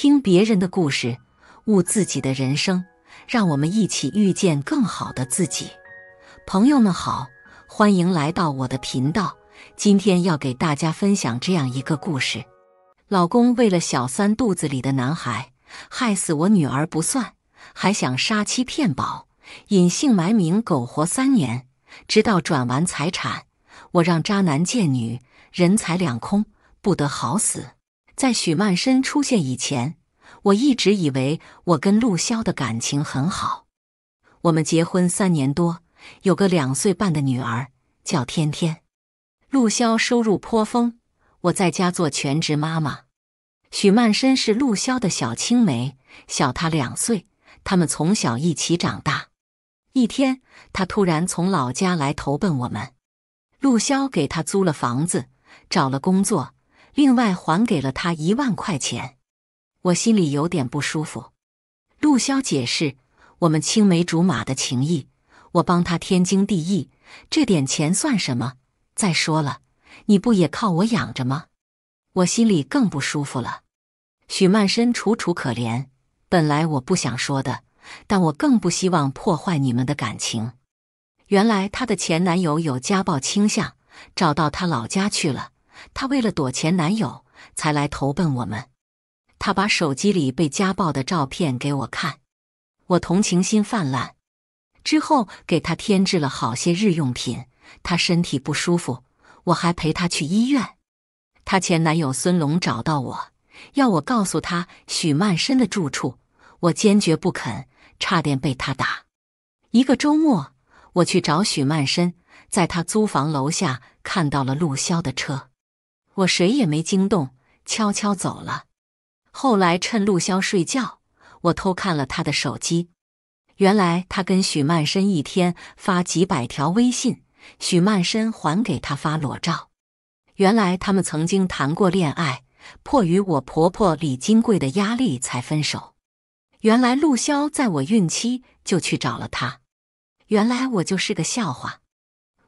听别人的故事，悟自己的人生，让我们一起遇见更好的自己。朋友们好，欢迎来到我的频道。今天要给大家分享这样一个故事：老公为了小三肚子里的男孩，害死我女儿不算，还想杀妻骗保，隐姓埋名苟活三年，直到转完财产，我让渣男贱女人财两空，不得好死。在许曼生出现以前，我一直以为我跟陆骁的感情很好。我们结婚三年多，有个两岁半的女儿，叫天天。陆骁收入颇丰，我在家做全职妈妈。许曼深是陆骁的小青梅，小他两岁，他们从小一起长大。一天，他突然从老家来投奔我们，陆骁给他租了房子，找了工作。另外还给了他一万块钱，我心里有点不舒服。陆骁解释：“我们青梅竹马的情谊，我帮他天经地义，这点钱算什么？再说了，你不也靠我养着吗？”我心里更不舒服了。许曼深楚楚可怜，本来我不想说的，但我更不希望破坏你们的感情。原来她的前男友有家暴倾向，找到她老家去了。她为了躲前男友，才来投奔我们。她把手机里被家暴的照片给我看，我同情心泛滥。之后给她添置了好些日用品，她身体不舒服，我还陪她去医院。她前男友孙龙找到我，要我告诉他许曼深的住处，我坚决不肯，差点被他打。一个周末，我去找许曼深，在她租房楼下看到了陆骁的车。我谁也没惊动，悄悄走了。后来趁陆骁睡觉，我偷看了他的手机。原来他跟许曼深一天发几百条微信，许曼深还给他发裸照。原来他们曾经谈过恋爱，迫于我婆婆李金贵的压力才分手。原来陆骁在我孕期就去找了他。原来我就是个笑话。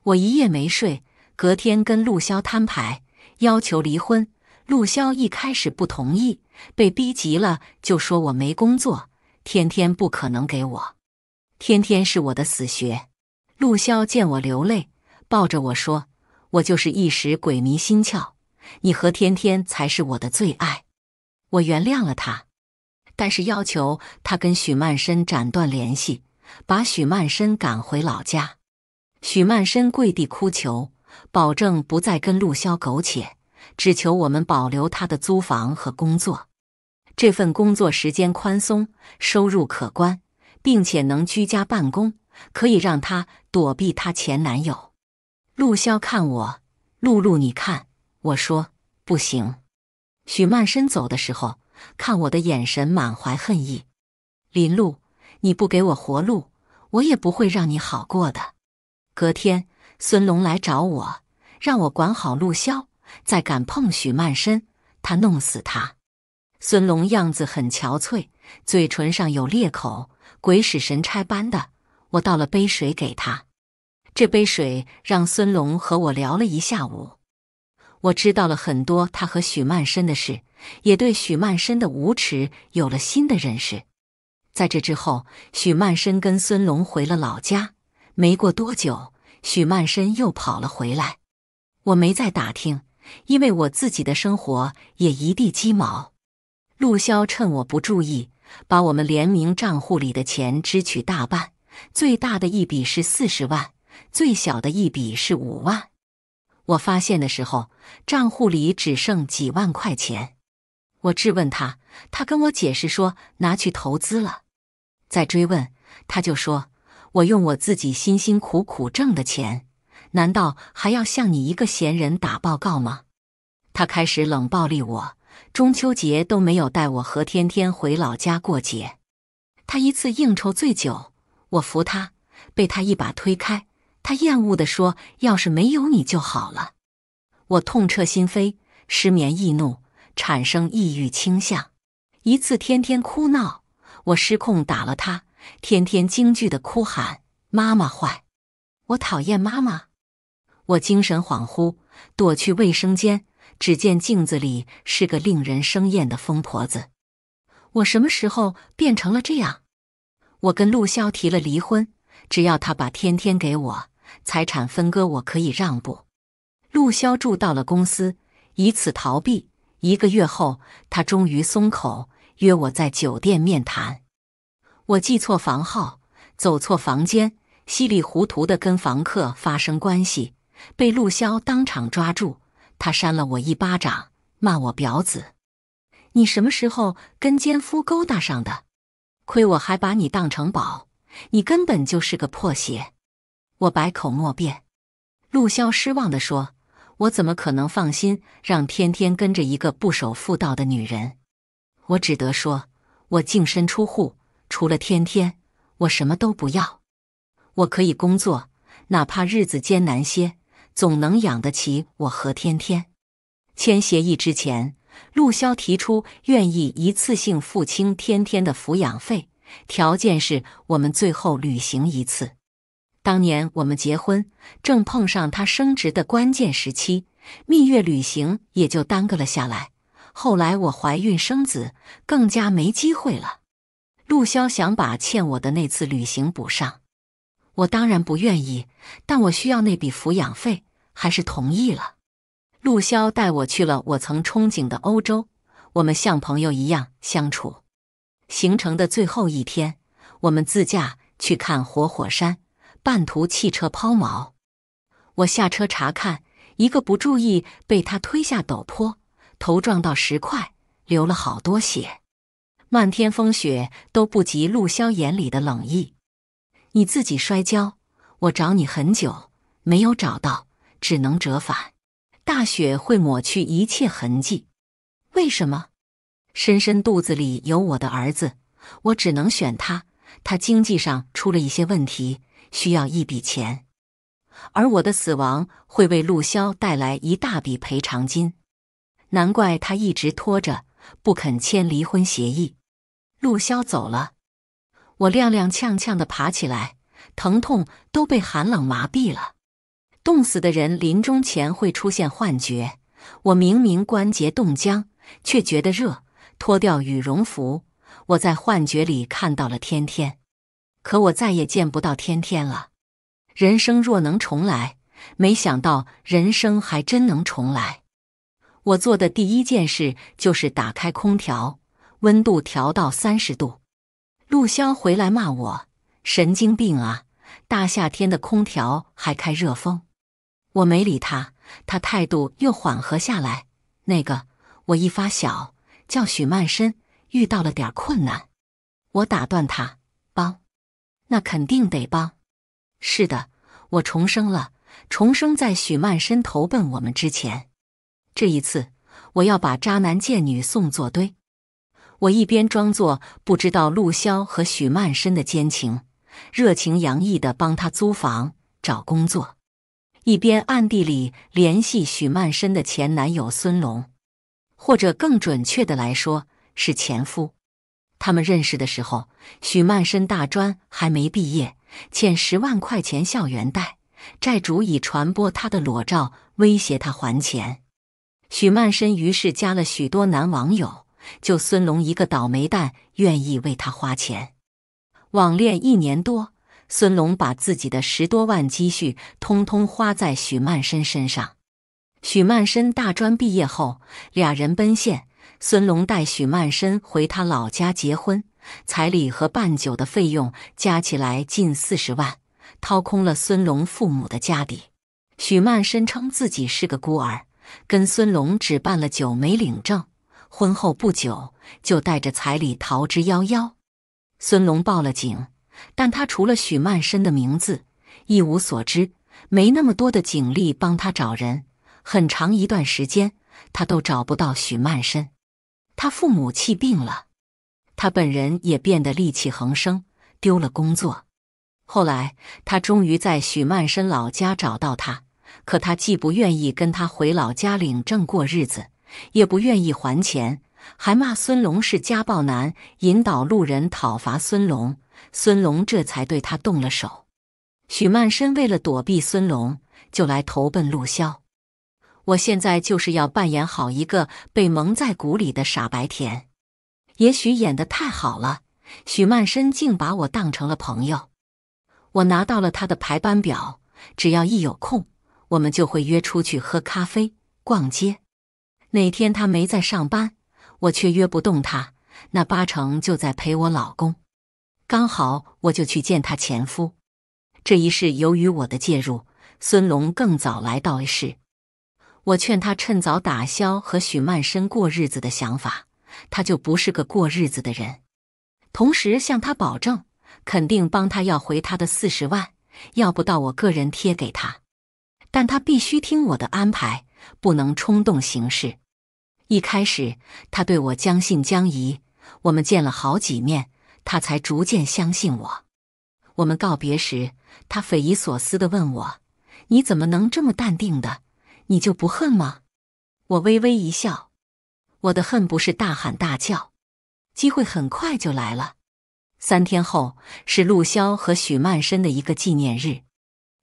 我一夜没睡，隔天跟陆骁摊牌。要求离婚，陆骁一开始不同意，被逼急了就说：“我没工作，天天不可能给我，天天是我的死穴。”陆骁见我流泪，抱着我说：“我就是一时鬼迷心窍，你和天天才是我的最爱。”我原谅了他，但是要求他跟许曼深斩断联系，把许曼深赶回老家。许曼深跪地哭求。保证不再跟陆骁苟且，只求我们保留他的租房和工作。这份工作时间宽松，收入可观，并且能居家办公，可以让他躲避他前男友。陆骁看我，露露你看，我说不行。许曼深走的时候，看我的眼神满怀恨意。林露，你不给我活路，我也不会让你好过的。隔天。孙龙来找我，让我管好陆骁。再敢碰许曼深，他弄死他。孙龙样子很憔悴，嘴唇上有裂口。鬼使神差般的，我倒了杯水给他。这杯水让孙龙和我聊了一下午。我知道了很多他和许曼深的事，也对许曼深的无耻有了新的认识。在这之后，许曼深跟孙龙回了老家。没过多久。许曼深又跑了回来，我没再打听，因为我自己的生活也一地鸡毛。陆骁趁我不注意，把我们联名账户里的钱支取大半，最大的一笔是四十万，最小的一笔是五万。我发现的时候，账户里只剩几万块钱。我质问他，他跟我解释说拿去投资了。再追问，他就说。我用我自己辛辛苦苦挣的钱，难道还要向你一个闲人打报告吗？他开始冷暴力我，中秋节都没有带我和天天回老家过节。他一次应酬醉酒，我扶他，被他一把推开。他厌恶地说：“要是没有你就好了。”我痛彻心扉，失眠、易怒，产生抑郁倾向。一次天天哭闹，我失控打了他。天天惊惧的哭喊：“妈妈坏，我讨厌妈妈。”我精神恍惚，躲去卫生间，只见镜子里是个令人生厌的疯婆子。我什么时候变成了这样？我跟陆骁提了离婚，只要他把天天给我，财产分割我可以让步。陆骁住到了公司，以此逃避。一个月后，他终于松口，约我在酒店面谈。我记错房号，走错房间，稀里糊涂的跟房客发生关系，被陆骁当场抓住。他扇了我一巴掌，骂我婊子：“你什么时候跟奸夫勾搭上的？亏我还把你当成宝，你根本就是个破鞋！”我百口莫辩。陆骁失望的说：“我怎么可能放心让天天跟着一个不守妇道的女人？”我只得说：“我净身出户。”除了天天，我什么都不要。我可以工作，哪怕日子艰难些，总能养得起我和天天。签协议之前，陆骁提出愿意一次性付清天天的抚养费，条件是我们最后旅行一次。当年我们结婚，正碰上他升职的关键时期，蜜月旅行也就耽搁了下来。后来我怀孕生子，更加没机会了。陆骁想把欠我的那次旅行补上，我当然不愿意，但我需要那笔抚养费，还是同意了。陆骁带我去了我曾憧憬的欧洲，我们像朋友一样相处。行程的最后一天，我们自驾去看活火山，半途汽车抛锚，我下车查看，一个不注意被他推下陡坡，头撞到石块，流了好多血。漫天风雪都不及陆骁眼里的冷意。你自己摔跤，我找你很久没有找到，只能折返。大雪会抹去一切痕迹。为什么？深深肚子里有我的儿子，我只能选他。他经济上出了一些问题，需要一笔钱，而我的死亡会为陆骁带来一大笔赔偿金。难怪他一直拖着不肯签离婚协议。陆骁走了，我踉踉跄跄的爬起来，疼痛都被寒冷麻痹了。冻死的人临终前会出现幻觉，我明明关节冻僵，却觉得热。脱掉羽绒服，我在幻觉里看到了天天，可我再也见不到天天了。人生若能重来，没想到人生还真能重来。我做的第一件事就是打开空调。温度调到三十度。陆骁回来骂我：“神经病啊！大夏天的空调还开热风。”我没理他，他态度又缓和下来。那个，我一发小叫许曼深，遇到了点困难。我打断他：“帮，那肯定得帮。”是的，我重生了，重生在许曼深投奔我们之前。这一次，我要把渣男贱女送作堆。我一边装作不知道陆骁和许曼深的奸情，热情洋溢的帮他租房找工作，一边暗地里联系许曼深的前男友孙龙，或者更准确的来说是前夫。他们认识的时候，许曼深大专还没毕业，欠十万块钱校园贷，债主以传播他的裸照威胁他还钱。许曼深于是加了许多男网友。就孙龙一个倒霉蛋愿意为他花钱，网恋一年多，孙龙把自己的十多万积蓄通通花在许曼深身上。许曼深大专毕业后，俩人奔现，孙龙带许曼深回他老家结婚，彩礼和办酒的费用加起来近四十万，掏空了孙龙父母的家底。许曼深称自己是个孤儿，跟孙龙只办了酒没领证。婚后不久，就带着彩礼逃之夭夭。孙龙报了警，但他除了许曼深的名字一无所知，没那么多的警力帮他找人。很长一段时间，他都找不到许曼深。他父母气病了，他本人也变得戾气横生，丢了工作。后来，他终于在许曼深老家找到他，可他既不愿意跟他回老家领证过日子。也不愿意还钱，还骂孙龙是家暴男，引导路人讨伐孙龙。孙龙这才对他动了手。许曼深为了躲避孙龙，就来投奔陆骁。我现在就是要扮演好一个被蒙在鼓里的傻白甜。也许演得太好了，许曼深竟把我当成了朋友。我拿到了他的排班表，只要一有空，我们就会约出去喝咖啡、逛街。哪天他没在上班，我却约不动他，那八成就在陪我老公。刚好我就去见他前夫。这一世由于我的介入，孙龙更早来到 A 市。我劝他趁早打消和许曼生过日子的想法，他就不是个过日子的人。同时向他保证，肯定帮他要回他的四十万，要不到我个人贴给他。但他必须听我的安排，不能冲动行事。一开始，他对我将信将疑。我们见了好几面，他才逐渐相信我。我们告别时，他匪夷所思地问我：“你怎么能这么淡定的？你就不恨吗？”我微微一笑：“我的恨不是大喊大叫。”机会很快就来了。三天后是陆骁和许曼深的一个纪念日，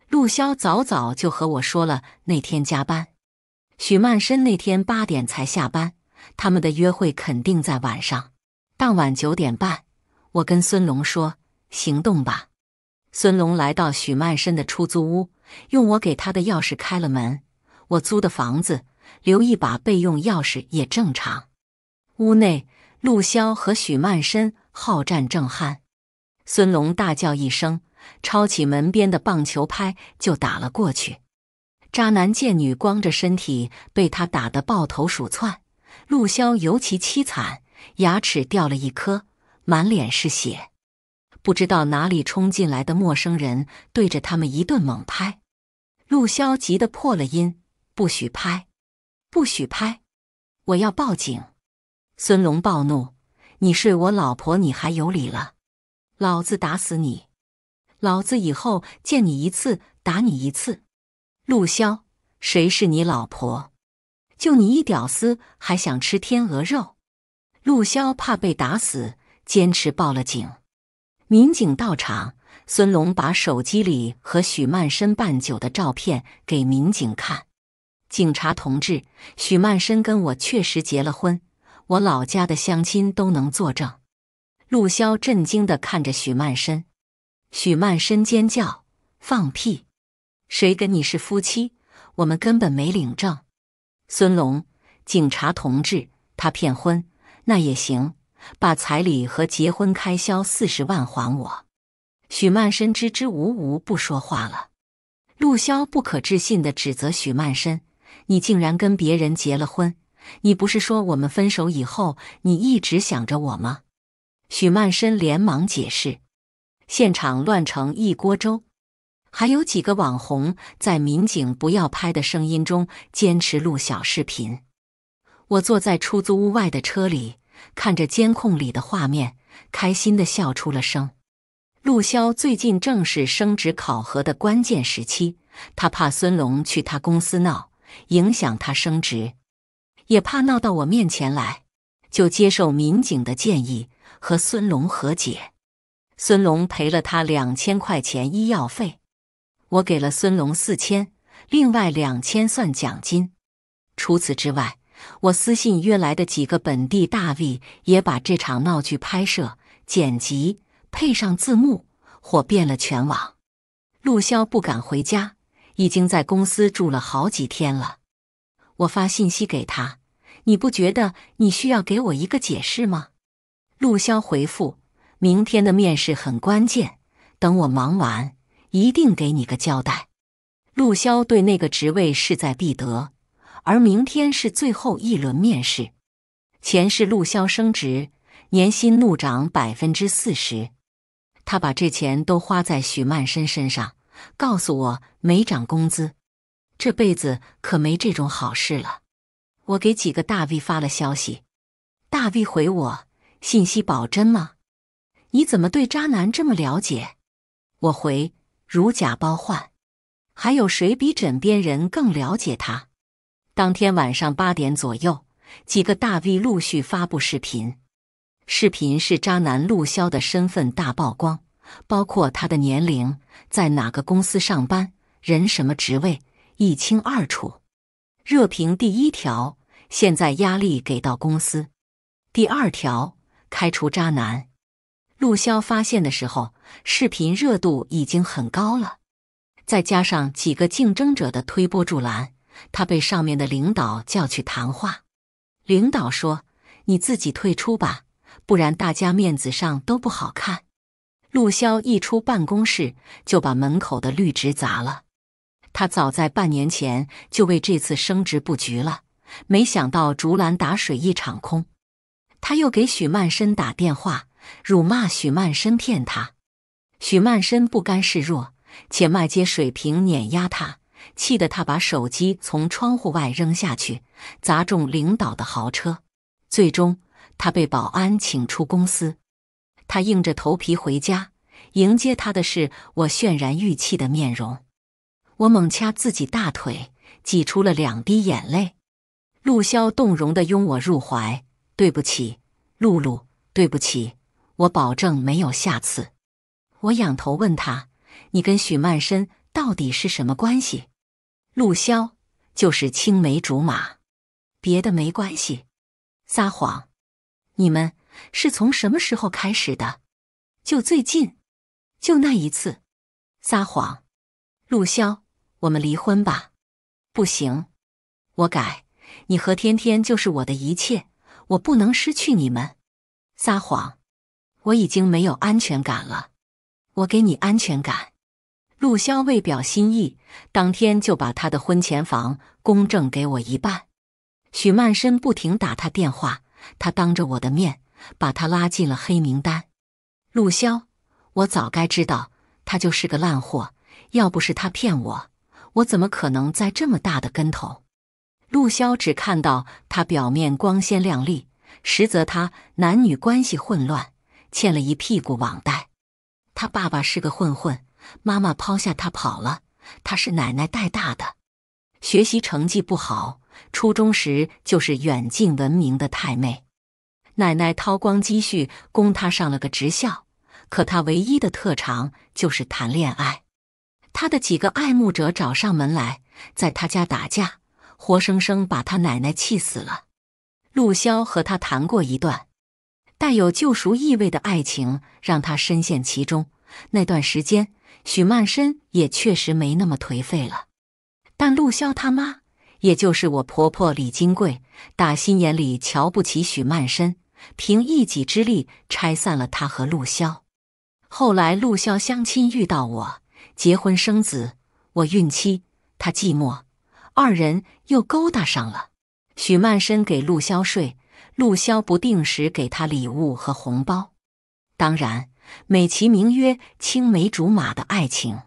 陆骁早早就和我说了那天加班。许曼深那天八点才下班，他们的约会肯定在晚上。当晚九点半，我跟孙龙说：“行动吧。”孙龙来到许曼深的出租屋，用我给他的钥匙开了门。我租的房子留一把备用钥匙也正常。屋内，陆骁和许曼深好战正酣，孙龙大叫一声，抄起门边的棒球拍就打了过去。渣男贱女光着身体被他打得抱头鼠窜，陆骁尤其凄惨，牙齿掉了一颗，满脸是血。不知道哪里冲进来的陌生人对着他们一顿猛拍，陆骁急得破了音：“不许拍，不许拍，我要报警！”孙龙暴怒：“你睡我老婆，你还有理了？老子打死你！老子以后见你一次打你一次！”陆骁，谁是你老婆？就你一屌丝还想吃天鹅肉？陆骁怕被打死，坚持报了警。民警到场，孙龙把手机里和许曼深办酒的照片给民警看。警察同志，许曼深跟我确实结了婚，我老家的乡亲都能作证。陆骁震惊的看着许曼深，许曼深尖叫：“放屁！”谁跟你是夫妻？我们根本没领证。孙龙，警察同志，他骗婚，那也行，把彩礼和结婚开销四十万还我。许曼深支支吾吾不说话了。陆骁不可置信的指责许曼深：“你竟然跟别人结了婚？你不是说我们分手以后你一直想着我吗？”许曼深连忙解释。现场乱成一锅粥。还有几个网红在民警不要拍的声音中坚持录小视频。我坐在出租屋外的车里，看着监控里的画面，开心的笑出了声。陆骁最近正是升职考核的关键时期，他怕孙龙去他公司闹，影响他升职，也怕闹到我面前来，就接受民警的建议和孙龙和解。孙龙赔了他两千块钱医药费。我给了孙龙四千，另外两千算奖金。除此之外，我私信约来的几个本地大 V 也把这场闹剧拍摄、剪辑、配上字幕，火遍了全网。陆骁不敢回家，已经在公司住了好几天了。我发信息给他：“你不觉得你需要给我一个解释吗？”陆骁回复：“明天的面试很关键，等我忙完。”一定给你个交代。陆骁对那个职位势在必得，而明天是最后一轮面试。前世陆骁升职，年薪怒涨百分之四十，他把这钱都花在许曼生身上，告诉我没涨工资，这辈子可没这种好事了。我给几个大 V 发了消息，大 V 回我：信息保真吗？你怎么对渣男这么了解？我回。如假包换，还有谁比枕边人更了解他？当天晚上八点左右，几个大 V 陆续发布视频，视频是渣男陆骁的身份大曝光，包括他的年龄、在哪个公司上班、人什么职位，一清二楚。热评第一条：现在压力给到公司；第二条：开除渣男。陆骁发现的时候。视频热度已经很高了，再加上几个竞争者的推波助澜，他被上面的领导叫去谈话。领导说：“你自己退出吧，不然大家面子上都不好看。”陆骁一出办公室就把门口的绿植砸了。他早在半年前就为这次升职布局了，没想到竹篮打水一场空。他又给许曼深打电话，辱骂许曼深骗他。许曼深不甘示弱，且卖街水平碾压他，气得他把手机从窗户外扔下去，砸中领导的豪车。最终，他被保安请出公司。他硬着头皮回家，迎接他的是我泫然欲泣的面容。我猛掐自己大腿，挤出了两滴眼泪。陆骁动容的拥我入怀：“对不起，露露，对不起，我保证没有下次。”我仰头问他：“你跟许曼深到底是什么关系？”陆骁就是青梅竹马，别的没关系。撒谎！你们是从什么时候开始的？就最近，就那一次。撒谎！陆骁，我们离婚吧。不行，我改。你和天天就是我的一切，我不能失去你们。撒谎！我已经没有安全感了。我给你安全感，陆骁为表心意，当天就把他的婚前房公证给我一半。许曼深不停打他电话，他当着我的面把他拉进了黑名单。陆骁，我早该知道，他就是个烂货。要不是他骗我，我怎么可能栽这么大的跟头？陆骁只看到他表面光鲜亮丽，实则他男女关系混乱，欠了一屁股网贷。他爸爸是个混混，妈妈抛下他跑了，他是奶奶带大的，学习成绩不好，初中时就是远近闻名的太妹。奶奶掏光积蓄供他上了个职校，可他唯一的特长就是谈恋爱。他的几个爱慕者找上门来，在他家打架，活生生把他奶奶气死了。陆骁和他谈过一段。带有救赎意味的爱情让他深陷其中，那段时间许曼深也确实没那么颓废了。但陆骁他妈，也就是我婆婆李金贵，打心眼里瞧不起许曼深，凭一己之力拆散了他和陆骁。后来陆骁相亲遇到我，结婚生子，我孕期他寂寞，二人又勾搭上了。许曼深给陆骁睡。陆骁不定时给他礼物和红包，当然美其名曰青梅竹马的爱情。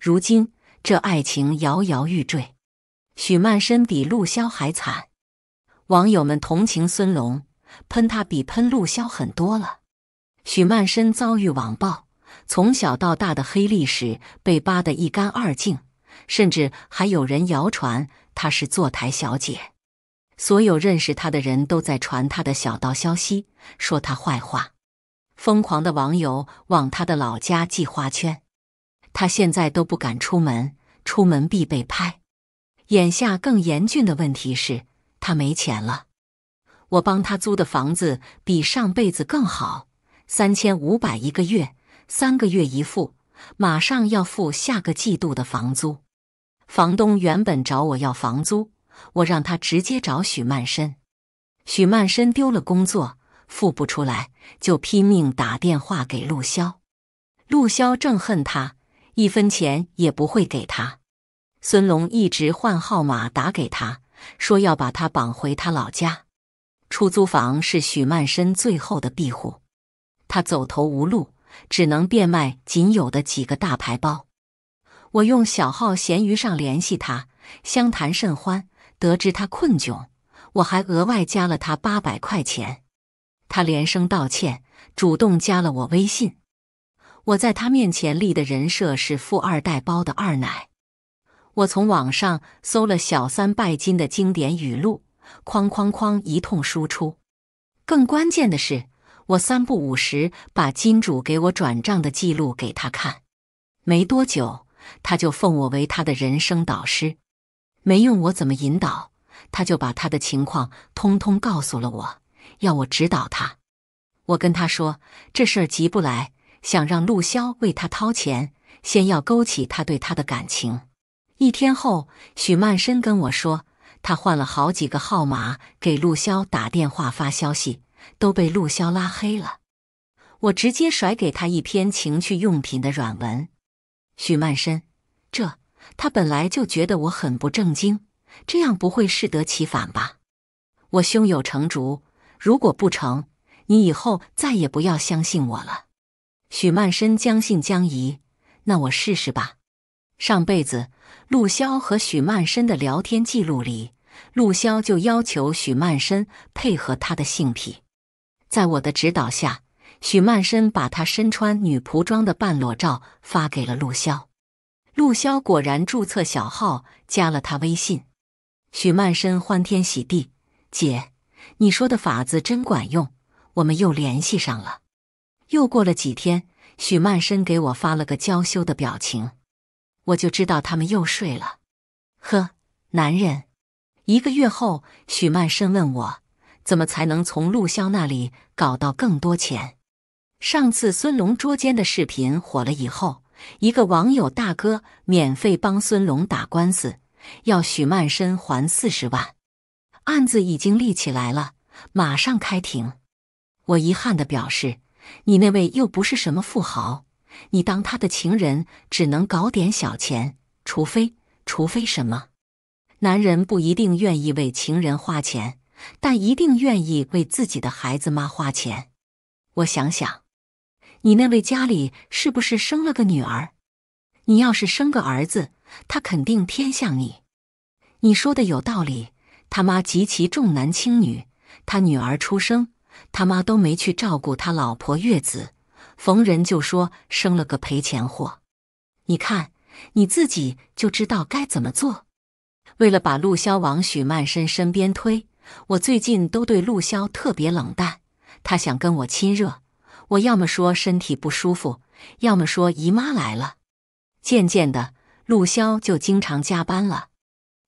如今这爱情摇摇欲坠，许曼身比陆骁还惨。网友们同情孙龙，喷他比喷陆骁狠多了。许曼身遭遇网暴，从小到大的黑历史被扒得一干二净，甚至还有人谣传她是坐台小姐。所有认识他的人都在传他的小道消息，说他坏话。疯狂的网友往他的老家寄花圈，他现在都不敢出门，出门必被拍。眼下更严峻的问题是他没钱了。我帮他租的房子比上辈子更好，三千五百一个月，三个月一付，马上要付下个季度的房租。房东原本找我要房租。我让他直接找许曼生。许曼生丢了工作，付不出来，就拼命打电话给陆骁。陆骁正恨他，一分钱也不会给他。孙龙一直换号码打给他，说要把他绑回他老家。出租房是许曼生最后的庇护，他走投无路，只能变卖仅有的几个大牌包。我用小号闲鱼上联系他，相谈甚欢。得知他困窘，我还额外加了他八百块钱。他连声道歉，主动加了我微信。我在他面前立的人设是富二代包的二奶。我从网上搜了小三拜金的经典语录，哐哐哐一通输出。更关键的是，我三不五时把金主给我转账的记录给他看。没多久，他就奉我为他的人生导师。没用，我怎么引导？他就把他的情况通通告诉了我，要我指导他。我跟他说这事儿急不来，想让陆骁为他掏钱，先要勾起他对他的感情。一天后，许曼深跟我说，他换了好几个号码给陆骁打电话发消息，都被陆骁拉黑了。我直接甩给他一篇情趣用品的软文，许曼深，这。他本来就觉得我很不正经，这样不会适得其反吧？我胸有成竹。如果不成，你以后再也不要相信我了。许曼深将信将疑。那我试试吧。上辈子陆骁和许曼深的聊天记录里，陆骁就要求许曼深配合他的性癖。在我的指导下，许曼深把他身穿女仆装的半裸照发给了陆骁。陆骁果然注册小号，加了他微信。许曼深欢天喜地：“姐，你说的法子真管用，我们又联系上了。”又过了几天，许曼深给我发了个娇羞的表情，我就知道他们又睡了。呵，男人。一个月后，许曼深问我，怎么才能从陆骁那里搞到更多钱？上次孙龙捉奸的视频火了以后。一个网友大哥免费帮孙龙打官司，要许曼深还四十万，案子已经立起来了，马上开庭。我遗憾地表示，你那位又不是什么富豪，你当他的情人只能搞点小钱，除非除非什么？男人不一定愿意为情人花钱，但一定愿意为自己的孩子妈花钱。我想想。你那位家里是不是生了个女儿？你要是生个儿子，他肯定偏向你。你说的有道理。他妈极其重男轻女，他女儿出生，他妈都没去照顾他老婆月子，逢人就说生了个赔钱货。你看你自己就知道该怎么做。为了把陆骁往许曼身身边推，我最近都对陆骁特别冷淡。他想跟我亲热。我要么说身体不舒服，要么说姨妈来了。渐渐的，陆骁就经常加班了。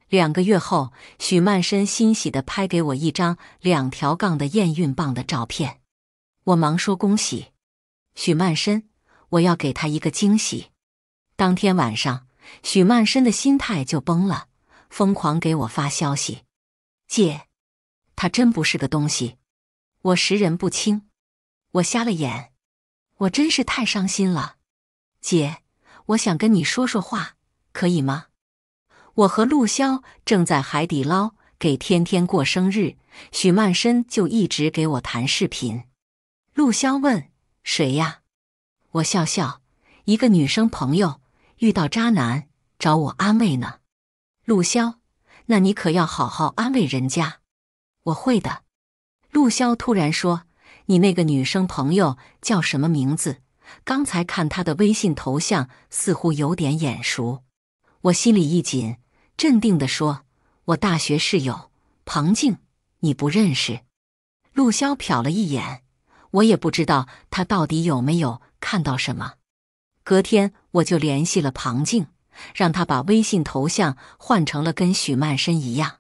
两个月后，许曼深欣喜地拍给我一张两条杠的验孕棒的照片，我忙说恭喜许曼深，我要给他一个惊喜。当天晚上，许曼深的心态就崩了，疯狂给我发消息：“姐，他真不是个东西，我识人不清。”我瞎了眼，我真是太伤心了，姐，我想跟你说说话，可以吗？我和陆骁正在海底捞给天天过生日，许曼深就一直给我谈视频。陆骁问：“谁呀？”我笑笑：“一个女生朋友遇到渣男，找我安慰呢。”陆骁：“那你可要好好安慰人家。”我会的。陆骁突然说。你那个女生朋友叫什么名字？刚才看她的微信头像，似乎有点眼熟，我心里一紧，镇定地说：“我大学室友庞静，你不认识。”陆骁瞟了一眼，我也不知道他到底有没有看到什么。隔天我就联系了庞静，让他把微信头像换成了跟许曼深一样。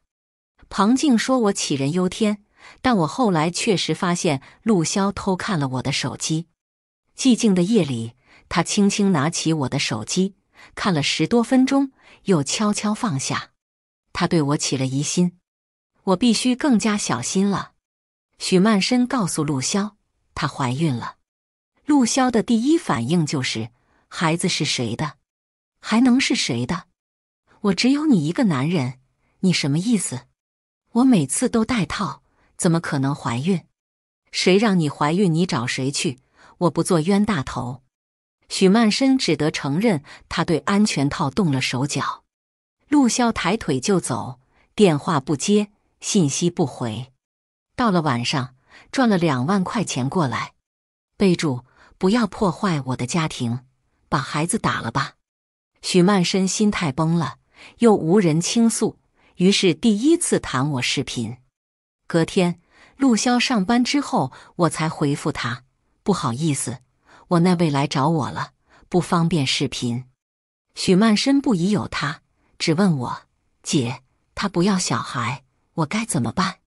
庞静说我杞人忧天。但我后来确实发现陆骁偷看了我的手机。寂静的夜里，他轻轻拿起我的手机，看了十多分钟，又悄悄放下。他对我起了疑心，我必须更加小心了。许曼深告诉陆骁，她怀孕了。陆骁的第一反应就是：孩子是谁的？还能是谁的？我只有你一个男人，你什么意思？我每次都戴套。怎么可能怀孕？谁让你怀孕，你找谁去？我不做冤大头。许曼深只得承认，他对安全套动了手脚。陆骁抬腿就走，电话不接，信息不回。到了晚上，赚了两万块钱过来，备注：不要破坏我的家庭，把孩子打了吧。许曼深心态崩了，又无人倾诉，于是第一次谈我视频。隔天，陆骁上班之后，我才回复他：“不好意思，我那位来找我了，不方便视频。”许曼深不疑有他，只问我：“姐，他不要小孩，我该怎么办？”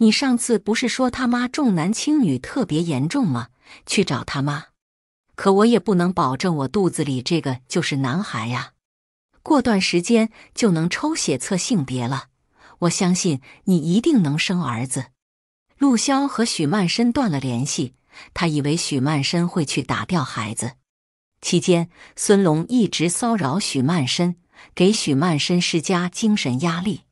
你上次不是说他妈重男轻女特别严重吗？去找他妈。可我也不能保证我肚子里这个就是男孩呀。过段时间就能抽血测性别了。我相信你一定能生儿子。陆骁和许曼深断了联系，他以为许曼深会去打掉孩子。期间，孙龙一直骚扰许曼深，给许曼深施加精神压力。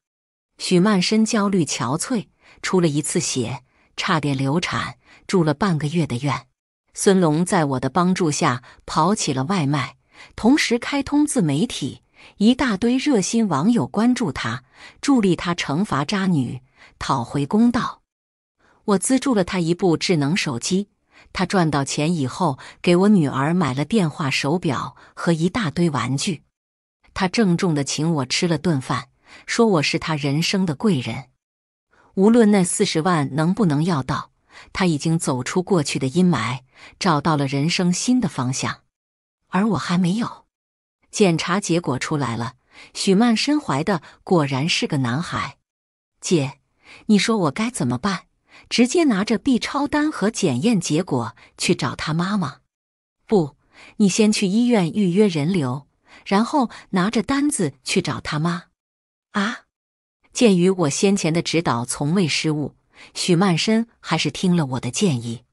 许曼深焦虑憔悴，出了一次血，差点流产，住了半个月的院。孙龙在我的帮助下跑起了外卖，同时开通自媒体。一大堆热心网友关注他，助力他惩罚渣女，讨回公道。我资助了他一部智能手机，他赚到钱以后给我女儿买了电话手表和一大堆玩具。他郑重的请我吃了顿饭，说我是他人生的贵人。无论那四十万能不能要到，他已经走出过去的阴霾，找到了人生新的方向，而我还没有。检查结果出来了，许曼身怀的果然是个男孩。姐，你说我该怎么办？直接拿着 B 超单和检验结果去找他妈妈？不，你先去医院预约人流，然后拿着单子去找他妈。啊！鉴于我先前的指导从未失误，许曼生还是听了我的建议。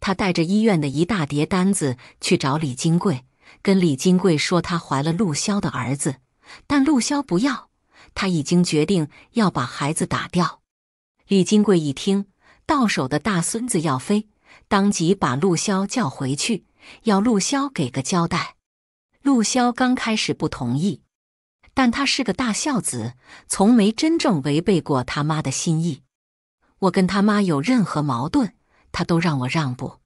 他带着医院的一大叠单子去找李金贵。跟李金贵说，她怀了陆骁的儿子，但陆骁不要，他已经决定要把孩子打掉。李金贵一听，到手的大孙子要飞，当即把陆骁叫回去，要陆骁给个交代。陆骁刚开始不同意，但他是个大孝子，从没真正违背过他妈的心意。我跟他妈有任何矛盾，他都让我让步。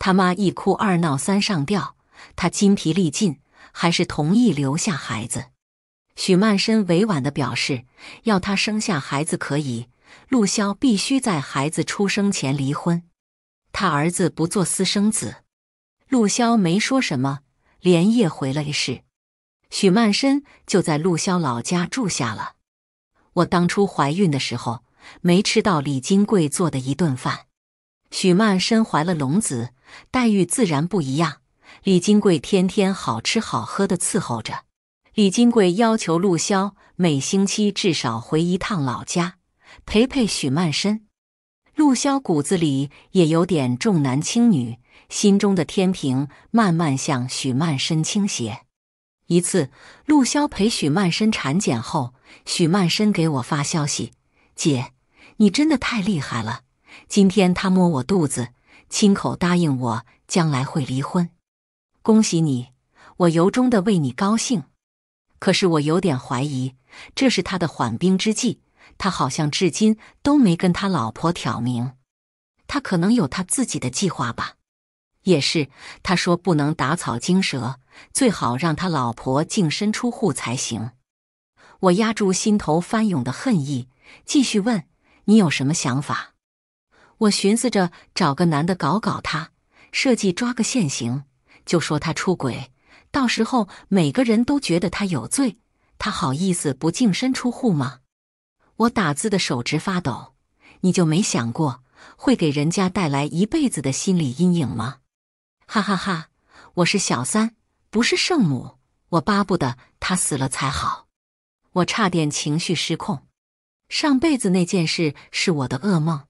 他妈一哭二闹三上吊。他筋疲力尽，还是同意留下孩子。许曼深委婉地表示，要他生下孩子可以，陆骁必须在孩子出生前离婚。他儿子不做私生子。陆骁没说什么，连夜回了市。许曼深就在陆骁老家住下了。我当初怀孕的时候，没吃到李金贵做的一顿饭。许曼身怀了龙子，待遇自然不一样。李金贵天天好吃好喝的伺候着。李金贵要求陆骁每星期至少回一趟老家，陪陪许曼深。陆骁骨子里也有点重男轻女，心中的天平慢慢向许曼深倾斜。一次，陆骁陪许曼深产检后，许曼深给我发消息：“姐，你真的太厉害了！今天他摸我肚子，亲口答应我将来会离婚。”恭喜你，我由衷的为你高兴。可是我有点怀疑，这是他的缓兵之计。他好像至今都没跟他老婆挑明，他可能有他自己的计划吧。也是，他说不能打草惊蛇，最好让他老婆净身出户才行。我压住心头翻涌的恨意，继续问你有什么想法？我寻思着找个男的搞搞他，设计抓个现行。就说他出轨，到时候每个人都觉得他有罪，他好意思不净身出户吗？我打字的手直发抖，你就没想过会给人家带来一辈子的心理阴影吗？哈哈哈！我是小三，不是圣母，我巴不得他死了才好。我差点情绪失控。上辈子那件事是我的噩梦。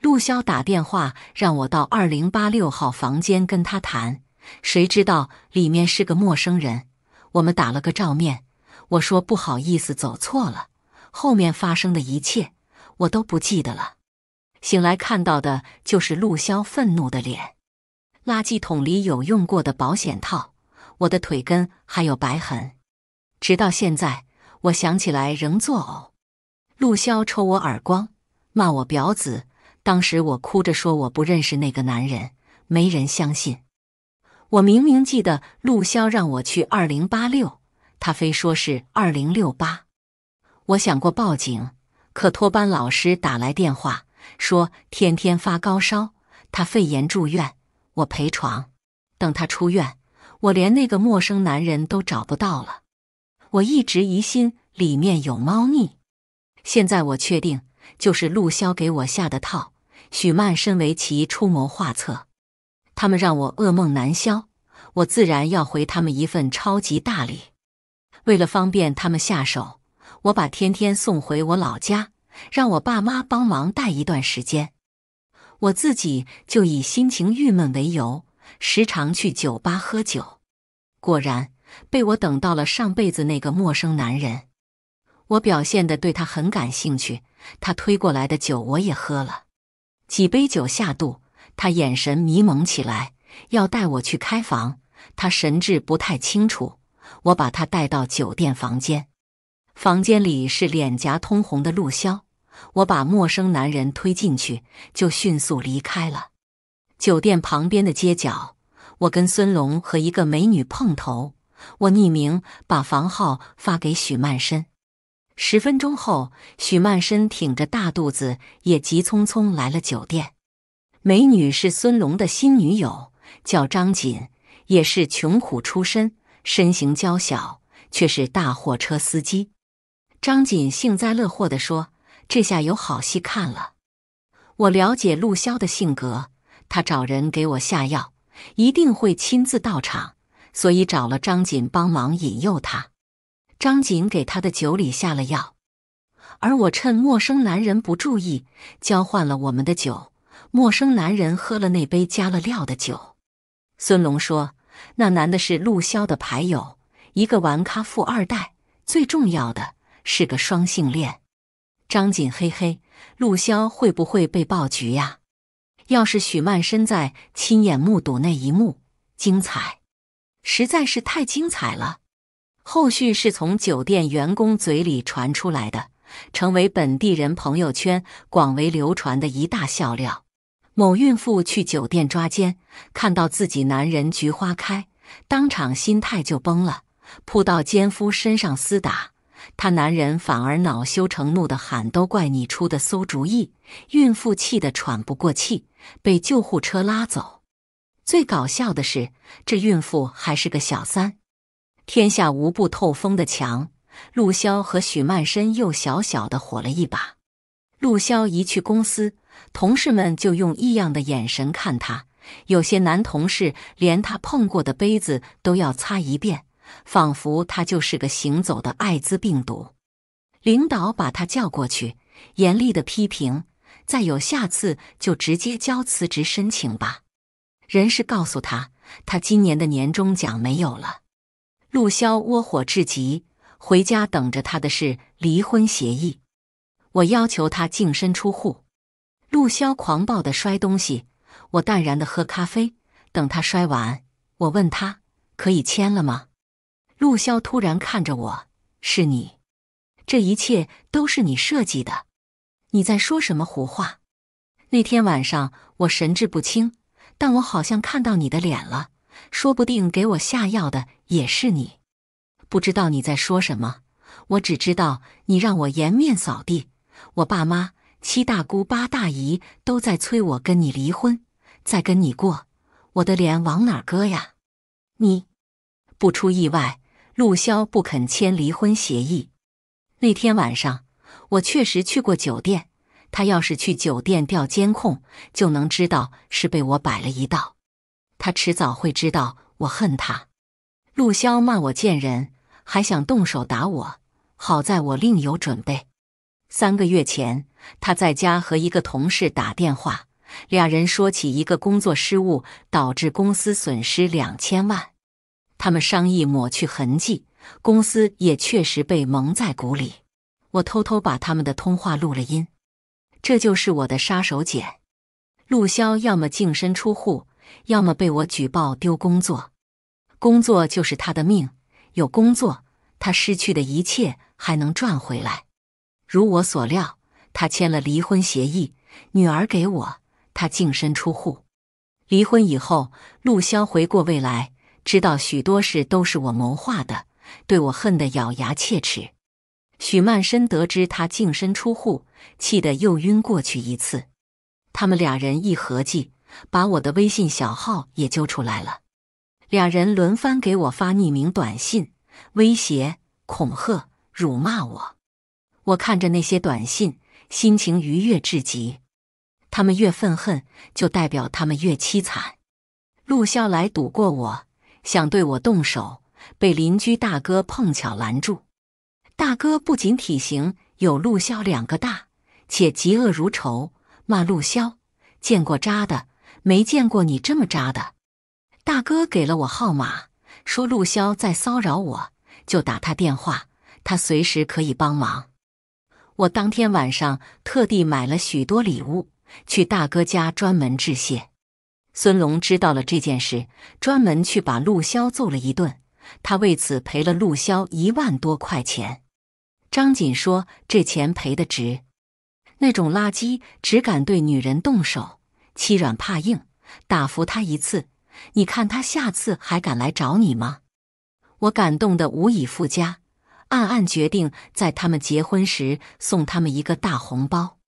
陆骁打电话让我到二零八六号房间跟他谈。谁知道里面是个陌生人？我们打了个照面，我说不好意思走错了。后面发生的一切我都不记得了。醒来看到的就是陆骁愤怒的脸，垃圾桶里有用过的保险套，我的腿根还有白痕。直到现在，我想起来仍作呕。陆骁抽我耳光，骂我婊子。当时我哭着说我不认识那个男人，没人相信。我明明记得陆骁让我去二零八六，他非说是二零六八。我想过报警，可托班老师打来电话说天天发高烧，他肺炎住院，我陪床。等他出院，我连那个陌生男人都找不到了。我一直疑心里面有猫腻，现在我确定就是陆骁给我下的套。许曼身为其出谋划策。他们让我噩梦难消，我自然要回他们一份超级大礼。为了方便他们下手，我把天天送回我老家，让我爸妈帮忙带一段时间。我自己就以心情郁闷为由，时常去酒吧喝酒。果然，被我等到了上辈子那个陌生男人。我表现的对他很感兴趣，他推过来的酒我也喝了。几杯酒下肚。他眼神迷蒙起来，要带我去开房。他神志不太清楚，我把他带到酒店房间。房间里是脸颊通红的陆骁。我把陌生男人推进去，就迅速离开了酒店旁边的街角。我跟孙龙和一个美女碰头，我匿名把房号发给许曼深。十分钟后，许曼深挺着大肚子也急匆匆来了酒店。美女是孙龙的新女友，叫张锦，也是穷苦出身，身形娇小，却是大货车司机。张锦幸灾乐祸地说：“这下有好戏看了。我了解陆骁的性格，他找人给我下药，一定会亲自到场，所以找了张锦帮忙引诱他。张锦给他的酒里下了药，而我趁陌生男人不注意，交换了我们的酒。”陌生男人喝了那杯加了料的酒，孙龙说：“那男的是陆骁的牌友，一个玩咖富二代，最重要的是个双性恋。”张锦嘿嘿：“陆骁会不会被爆菊呀？要是许曼身在，亲眼目睹那一幕，精彩，实在是太精彩了。”后续是从酒店员工嘴里传出来的，成为本地人朋友圈广为流传的一大笑料。某孕妇去酒店抓奸，看到自己男人菊花开，当场心态就崩了，扑到奸夫身上厮打。她男人反而恼羞成怒地喊：“都怪你出的馊主意！”孕妇气得喘不过气，被救护车拉走。最搞笑的是，这孕妇还是个小三。天下无不透风的墙，陆骁和许曼深又小小的火了一把。陆骁一去公司。同事们就用异样的眼神看他，有些男同事连他碰过的杯子都要擦一遍，仿佛他就是个行走的艾滋病毒。领导把他叫过去，严厉的批评：“再有下次就直接交辞职申请吧。”人事告诉他，他今年的年终奖没有了。陆骁窝火至极，回家等着他的是离婚协议。我要求他净身出户。陆骁狂暴的摔东西，我淡然的喝咖啡。等他摔完，我问他：“可以签了吗？”陆骁突然看着我：“是你，这一切都是你设计的，你在说什么胡话？”那天晚上我神志不清，但我好像看到你的脸了。说不定给我下药的也是你。不知道你在说什么，我只知道你让我颜面扫地，我爸妈。七大姑八大姨都在催我跟你离婚，再跟你过，我的脸往哪搁呀？你不出意外，陆骁不肯签离婚协议。那天晚上，我确实去过酒店。他要是去酒店调监控，就能知道是被我摆了一道。他迟早会知道我恨他。陆骁骂我贱人，还想动手打我。好在我另有准备。三个月前。他在家和一个同事打电话，俩人说起一个工作失误导致公司损失两千万，他们商议抹去痕迹，公司也确实被蒙在鼓里。我偷偷把他们的通话录了音，这就是我的杀手锏。陆骁要么净身出户，要么被我举报丢工作，工作就是他的命，有工作他失去的一切还能赚回来。如我所料。他签了离婚协议，女儿给我，他净身出户。离婚以后，陆骁回过味来，知道许多事都是我谋划的，对我恨得咬牙切齿。许曼深得知他净身出户，气得又晕过去一次。他们俩人一合计，把我的微信小号也揪出来了，俩人轮番给我发匿名短信，威胁、恐吓、辱骂我。我看着那些短信。心情愉悦至极，他们越愤恨，就代表他们越凄惨。陆骁来堵过我，想对我动手，被邻居大哥碰巧拦住。大哥不仅体型有陆骁两个大，且嫉恶如仇，骂陆骁：“见过渣的，没见过你这么渣的。”大哥给了我号码，说陆骁在骚扰我，就打他电话，他随时可以帮忙。我当天晚上特地买了许多礼物，去大哥家专门致谢。孙龙知道了这件事，专门去把陆骁揍了一顿，他为此赔了陆骁一万多块钱。张锦说：“这钱赔得值，那种垃圾只敢对女人动手，欺软怕硬，打服他一次，你看他下次还敢来找你吗？”我感动得无以复加。暗暗决定，在他们结婚时送他们一个大红包，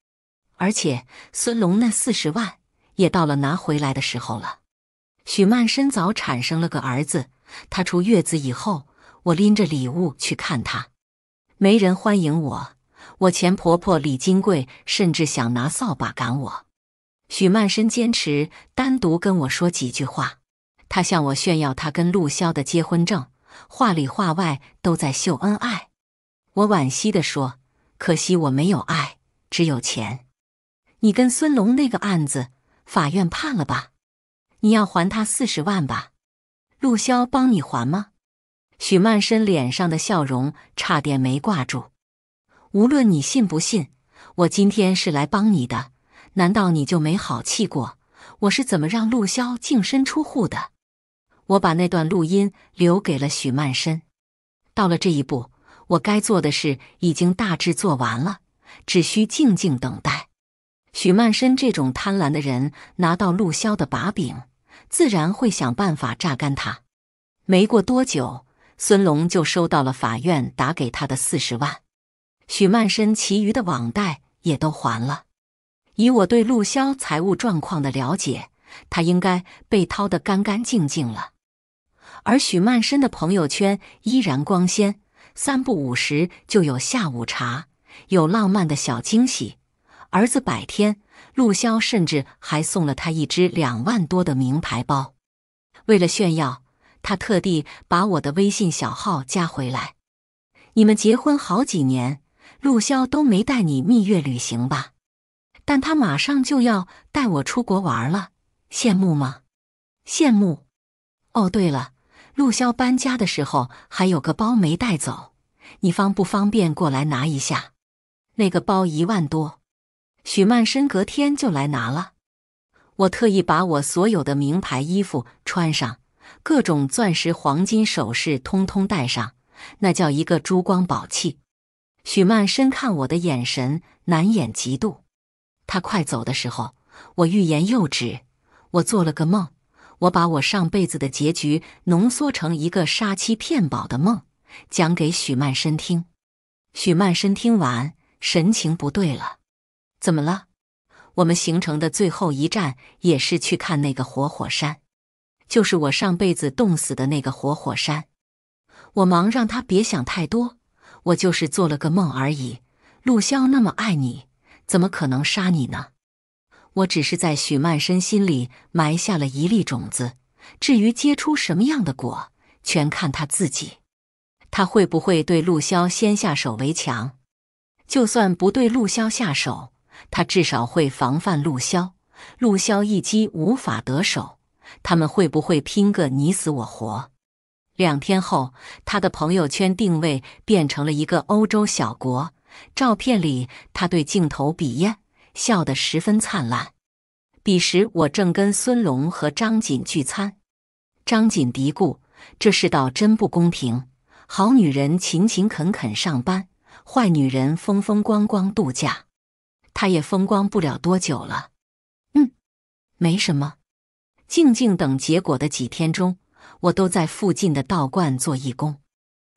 而且孙龙那四十万也到了拿回来的时候了。许曼深早产生了个儿子，他出月子以后，我拎着礼物去看他，没人欢迎我，我前婆婆李金贵甚至想拿扫把赶我。许曼深坚持单独跟我说几句话，他向我炫耀他跟陆骁的结婚证。话里话外都在秀恩爱，我惋惜的说：“可惜我没有爱，只有钱。”你跟孙龙那个案子，法院判了吧？你要还他四十万吧？陆骁帮你还吗？许曼深脸上的笑容差点没挂住。无论你信不信，我今天是来帮你的。难道你就没好气过？我是怎么让陆骁净身出户的？我把那段录音留给了许曼深。到了这一步，我该做的事已经大致做完了，只需静静等待。许曼深这种贪婪的人拿到陆骁的把柄，自然会想办法榨干他。没过多久，孙龙就收到了法院打给他的四十万，许曼深其余的网贷也都还了。以我对陆骁财务状况的了解，他应该被掏得干干净净了。而许曼深的朋友圈依然光鲜，三不五时就有下午茶，有浪漫的小惊喜。儿子百天，陆骁甚至还送了他一只两万多的名牌包。为了炫耀，他特地把我的微信小号加回来。你们结婚好几年，陆骁都没带你蜜月旅行吧？但他马上就要带我出国玩了，羡慕吗？羡慕。哦，对了。陆骁搬家的时候还有个包没带走，你方不方便过来拿一下？那个包一万多。许曼深隔天就来拿了。我特意把我所有的名牌衣服穿上，各种钻石、黄金首饰通通带上，那叫一个珠光宝气。许曼深看我的眼神难掩嫉妒。他快走的时候，我欲言又止。我做了个梦。我把我上辈子的结局浓缩成一个杀妻骗保的梦，讲给许曼深听。许曼深听完，神情不对了。怎么了？我们行程的最后一站也是去看那个活火山，就是我上辈子冻死的那个活火山。我忙让他别想太多，我就是做了个梦而已。陆骁那么爱你，怎么可能杀你呢？我只是在许曼生心里埋下了一粒种子，至于结出什么样的果，全看他自己。他会不会对陆骁先下手为强？就算不对陆骁下手，他至少会防范陆骁。陆骁一击无法得手，他们会不会拼个你死我活？两天后，他的朋友圈定位变成了一个欧洲小国，照片里他对镜头比耶。笑得十分灿烂。彼时我正跟孙龙和张锦聚餐，张锦嘀咕：“这世道真不公平，好女人勤勤恳恳上班，坏女人风风光光度假，她也风光不了多久了。”嗯，没什么。静静等结果的几天中，我都在附近的道观做义工。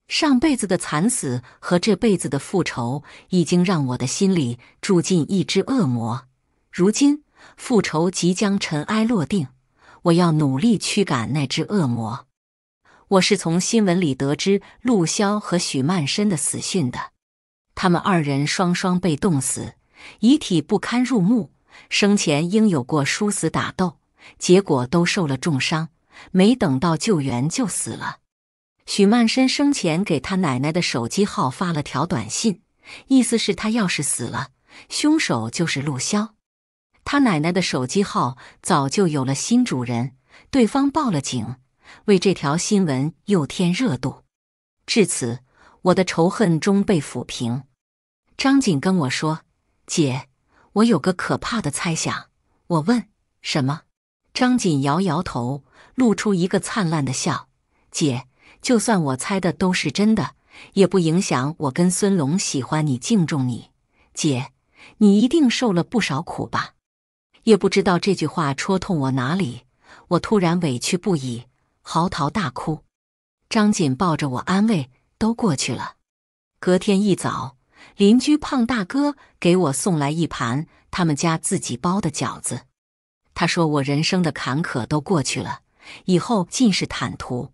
上辈子的惨死和这辈子的复仇，已经让我的心里住进一只恶魔。如今复仇即将尘埃落定，我要努力驱赶那只恶魔。我是从新闻里得知陆骁和许曼深的死讯的，他们二人双双被冻死，遗体不堪入目。生前应有过殊死打斗，结果都受了重伤，没等到救援就死了。许曼生生前给他奶奶的手机号发了条短信，意思是他要是死了，凶手就是陆骁。他奶奶的手机号早就有了新主人，对方报了警，为这条新闻又添热度。至此，我的仇恨终被抚平。张锦跟我说：“姐，我有个可怕的猜想。”我问：“什么？”张锦摇摇头，露出一个灿烂的笑：“姐。”就算我猜的都是真的，也不影响我跟孙龙喜欢你、敬重你。姐，你一定受了不少苦吧？也不知道这句话戳痛我哪里，我突然委屈不已，嚎啕大哭。张锦抱着我安慰：“都过去了。”隔天一早，邻居胖大哥给我送来一盘他们家自己包的饺子，他说：“我人生的坎坷都过去了，以后尽是坦途。”